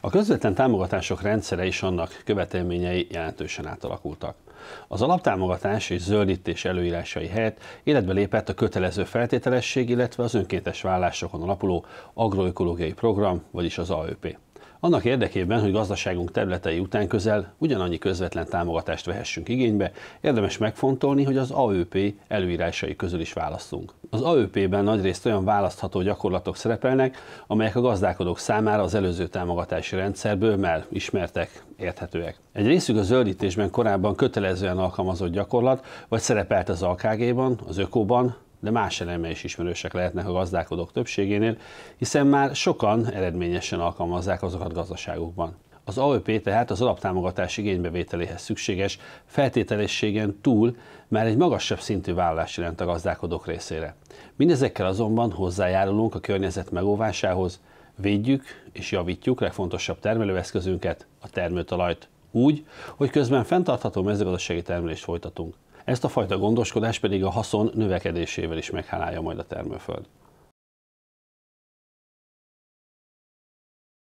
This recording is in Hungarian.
A közvetlen támogatások rendszere és annak követelményei jelentősen átalakultak. Az alaptámogatás és zöldítés előírásai helyett életbe lépett a kötelező feltételesség, illetve az önkéntes vállásokon alapuló agroökológiai program, vagyis az AÖP. Annak érdekében, hogy gazdaságunk területei után közel ugyanannyi közvetlen támogatást vehessünk igénybe, érdemes megfontolni, hogy az AÖP előírásai közül is választunk. Az AÖP-ben nagyrészt olyan választható gyakorlatok szerepelnek, amelyek a gazdálkodók számára az előző támogatási rendszerből már ismertek, érthetőek. Egy részük a zöldítésben korábban kötelezően alkalmazott gyakorlat, vagy szerepelt az AKG-ban, az Ökóban, de más eleme is ismerősek lehetnek a gazdálkodók többségénél, hiszen már sokan eredményesen alkalmazzák azokat gazdaságukban. Az AOP tehát az alaptámogatás igénybevételéhez szükséges feltételességen túl már egy magasabb szintű vállalás jelent a gazdálkodók részére. Mindezekkel azonban hozzájárulunk a környezet megóvásához, védjük és javítjuk legfontosabb termelőeszközünket, a termőtalajt úgy, hogy közben fenntartható mezőgazdasági termelést folytatunk. Ezt a fajta gondoskodás pedig a haszon növekedésével is meghálálja majd a termőföld.